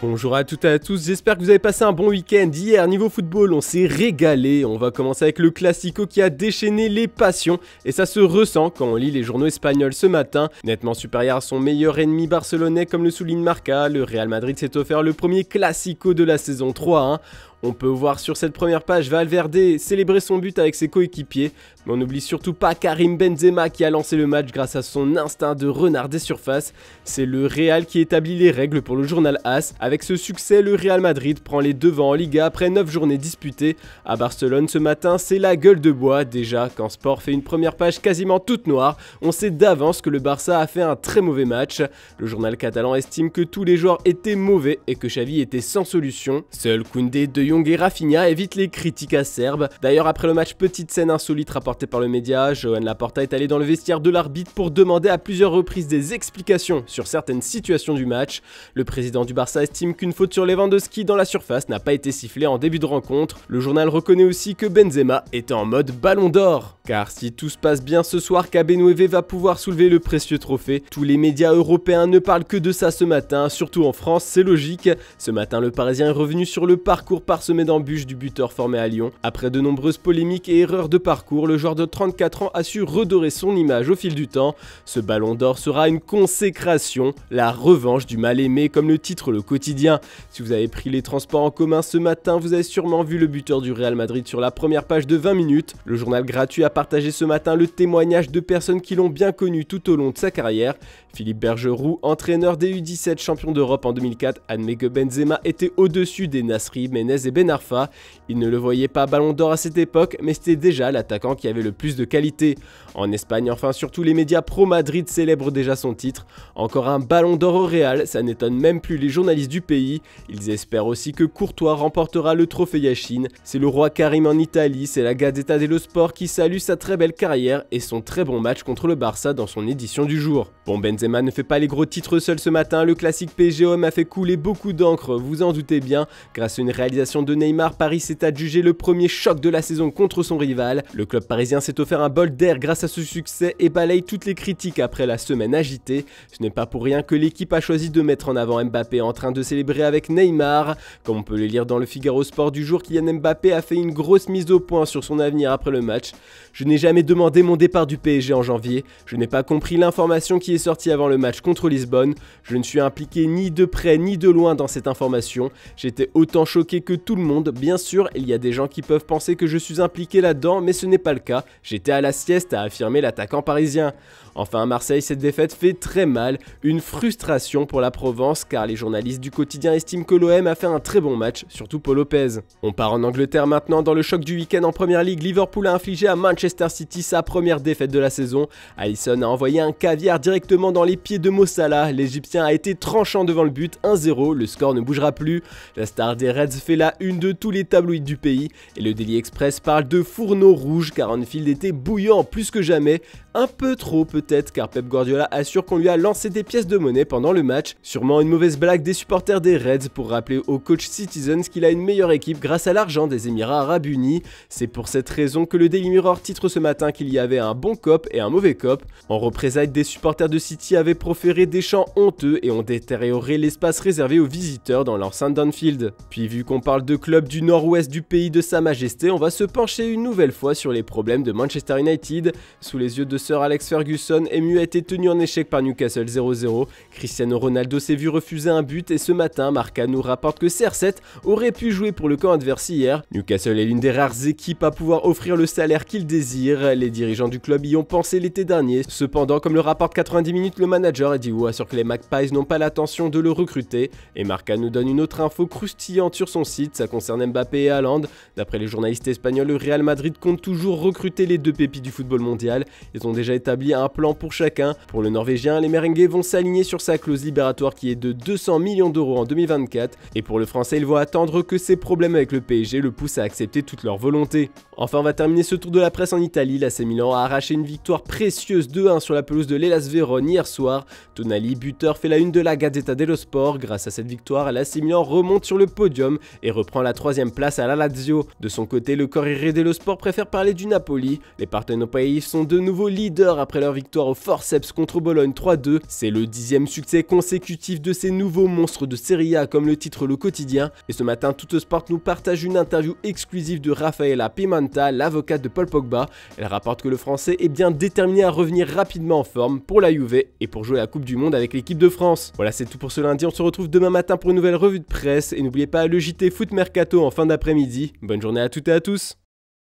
Bonjour à toutes et à tous, j'espère que vous avez passé un bon week-end. Hier, niveau football, on s'est régalé. On va commencer avec le Classico qui a déchaîné les passions. Et ça se ressent quand on lit les journaux espagnols ce matin. Nettement supérieur à son meilleur ennemi barcelonais, comme le souligne Marca, le Real Madrid s'est offert le premier Classico de la saison 3-1. On peut voir sur cette première page Valverde célébrer son but avec ses coéquipiers, mais on n'oublie surtout pas Karim Benzema qui a lancé le match grâce à son instinct de renard des surfaces. C'est le Real qui établit les règles pour le journal AS. Avec ce succès, le Real Madrid prend les devants en Liga après 9 journées disputées. À Barcelone ce matin, c'est la gueule de bois. Déjà, quand Sport fait une première page quasiment toute noire, on sait d'avance que le Barça a fait un très mauvais match. Le journal catalan estime que tous les joueurs étaient mauvais et que Xavi était sans solution. Seul Koundé, De Young et Rafinha évitent les critiques acerbes. D'ailleurs, après le match, petite scène insolite rapportée par le média, Johan Laporta est allé dans le vestiaire de l'arbitre pour demander à plusieurs reprises des explications sur certaines situations du match. Le président du Barça estime qu'une faute sur Lewandowski dans la surface n'a pas été sifflée en début de rencontre. Le journal reconnaît aussi que Benzema était en mode ballon d'or. Car si tout se passe bien ce soir, Nouévé va pouvoir soulever le précieux trophée. Tous les médias européens ne parlent que de ça ce matin, surtout en France, c'est logique. Ce matin, le Parisien est revenu sur le parcours par Semé d'embûches du buteur formé à Lyon. Après de nombreuses polémiques et erreurs de parcours, le joueur de 34 ans a su redorer son image au fil du temps. Ce ballon d'or sera une consécration, la revanche du mal-aimé comme le titre le quotidien. Si vous avez pris les transports en commun ce matin, vous avez sûrement vu le buteur du Real Madrid sur la première page de 20 minutes. Le journal gratuit a partagé ce matin le témoignage de personnes qui l'ont bien connu tout au long de sa carrière. Philippe Bergeroux, entraîneur des U17 champions d'Europe en 2004, Anne Benzema était au-dessus des Nasri, Menez et Benarfa. Ben Arfa. Il ne le voyait pas Ballon d'Or à cette époque, mais c'était déjà l'attaquant qui avait le plus de qualité. En Espagne, enfin, surtout les médias pro Madrid célèbrent déjà son titre. Encore un Ballon d'Or au Real, ça n'étonne même plus les journalistes du pays. Ils espèrent aussi que Courtois remportera le trophée Chine. C'est le roi Karim en Italie, c'est la Gazzetta dello Sport qui salue sa très belle carrière et son très bon match contre le Barça dans son édition du jour. Bon, Benzema ne fait pas les gros titres seul ce matin, le classique PGOM a fait couler beaucoup d'encre, vous en doutez bien, grâce à une réalisation de Neymar, Paris s'est adjugé le premier choc de la saison contre son rival. Le club parisien s'est offert un bol d'air grâce à ce succès et balaye toutes les critiques après la semaine agitée. Ce n'est pas pour rien que l'équipe a choisi de mettre en avant Mbappé en train de célébrer avec Neymar. Comme on peut le lire dans le Figaro Sport du jour, Kylian Mbappé a fait une grosse mise au point sur son avenir après le match. Je n'ai jamais demandé mon départ du PSG en janvier. Je n'ai pas compris l'information qui est sortie avant le match contre Lisbonne. Je ne suis impliqué ni de près ni de loin dans cette information. J'étais autant choqué que tout le monde. Bien sûr, il y a des gens qui peuvent penser que je suis impliqué là-dedans, mais ce n'est pas le cas. J'étais à la sieste, a affirmé l'attaquant parisien. Enfin, à Marseille, cette défaite fait très mal, une frustration pour la Provence car les journalistes du quotidien estiment que l'OM a fait un très bon match, surtout Paul Lopez. On part en Angleterre maintenant dans le choc du week-end en Première Ligue, Liverpool a infligé à Manchester City sa première défaite de la saison. Allison a envoyé un caviar directement dans les pieds de Mossala, l'Égyptien a été tranchant devant le but 1-0, le score ne bougera plus. La star des Reds fait la une de tous les tabloïds du pays et le Daily Express parle de fourneaux rouge car Anfield était bouillant plus que jamais, un peu trop peut-être car Pep Guardiola assure qu'on lui a lancé des pièces de monnaie pendant le match, sûrement une mauvaise blague des supporters des Reds pour rappeler au coach Citizens qu'il a une meilleure équipe grâce à l'argent des Émirats Arabes Unis. C'est pour cette raison que le Daily Mirror titre ce matin qu'il y avait un bon cop et un mauvais cop. En représailles, des supporters de City avaient proféré des chants honteux et ont détérioré l'espace réservé aux visiteurs dans l'enceinte d'Anfield. Puis vu qu'on parle de club du nord-ouest du pays de Sa Majesté, on va se pencher une nouvelle fois sur les problèmes de Manchester United. Sous les yeux de Sir Alex Ferguson, Emu a été tenu en échec par Newcastle 0-0. Cristiano Ronaldo s'est vu refuser un but et ce matin, Marca nous rapporte que CR7 aurait pu jouer pour le camp adversaire hier. Newcastle est l'une des rares équipes à pouvoir offrir le salaire qu'il désire. Les dirigeants du club y ont pensé l'été dernier. Cependant, comme le rapporte 90 minutes, le manager Eddie Wu assure que les Magpies n'ont pas l'intention de le recruter. Et Marca nous donne une autre info croustillante sur son site ça concerne Mbappé et Haaland. D'après les journalistes espagnols, le Real Madrid compte toujours recruter les deux pépites du football mondial. Ils ont déjà établi un plan pour chacun. Pour le Norvégien, les merengues vont s'aligner sur sa clause libératoire qui est de 200 millions d'euros en 2024. Et pour le Français, ils vont attendre que ses problèmes avec le PSG le poussent à accepter toute leur volonté. Enfin, on va terminer ce tour de la presse en Italie. L'AC Milan a arraché une victoire précieuse 2-1 sur la pelouse de l'Elas Vérone hier soir. Tonali, buteur, fait la une de la Gazzetta dello Sport. Grâce à cette victoire, l'AC Milan remonte sur le podium et reprend la troisième place à la Lazio. De son côté, le Corriere dello Sport préfère parler du Napoli. Les pays sont de nouveau leaders après leur victoire au forceps contre Bologne 3-2. C'est le dixième succès consécutif de ces nouveaux monstres de Serie A comme le titre le quotidien. Et ce matin, Toute Sport nous partage une interview exclusive de Raffaella Pimenta, l'avocate de Paul Pogba. Elle rapporte que le Français est bien déterminé à revenir rapidement en forme pour la Juve et pour jouer la Coupe du Monde avec l'équipe de France. Voilà, c'est tout pour ce lundi. On se retrouve demain matin pour une nouvelle revue de presse. Et n'oubliez pas le JT Foot Mercato en fin d'après-midi. Bonne journée à toutes et à tous